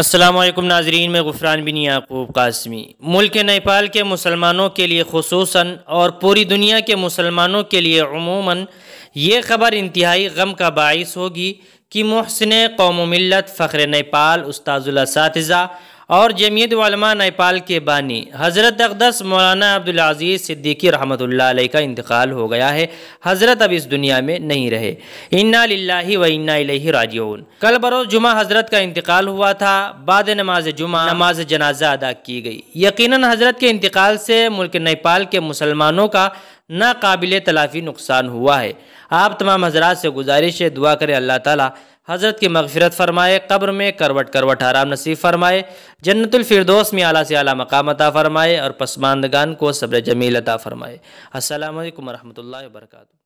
السلام علیکم ناظرین میں غفران بن یعقوب قاسمی ملک نیپال کے مسلمانوں کے لیے خصوصاً اور پوری دنیا کے مسلمانوں کے لیے عموماً یہ خبر انتہائی غم کا باعث ہوگی کہ محسن قوم و ملت فخر نیپال استاذ الاساتذہ اور جمعیت علماء نیپال کے بانی حضرت اقدس مولانا عبدالعزیز صدیقی رحمۃ اللہ علیہ کا انتقال ہو گیا ہے حضرت اب اس دنیا میں نہیں رہے للہ و الیہ راجعون کل بروز جمعہ حضرت کا انتقال ہوا تھا بعد نماز جمعہ نماز جنازہ ادا کی گئی یقیناً حضرت کے انتقال سے ملک نیپال کے مسلمانوں کا ناقابل تلافی نقصان ہوا ہے آپ تمام حضرات سے گزارش ہے دعا کریں اللہ تعالیٰ حضرت کی مغفرت فرمائے قبر میں کروٹ کروٹ حرام نصیب فرمائے جنت الفردوس میں اعلیٰ سے اعلیٰ مقام عطا فرمائے اور پسماندگان کو صبر جمیل عطا فرمائے السلام علیکم ورحمۃ اللہ وبرکاتہ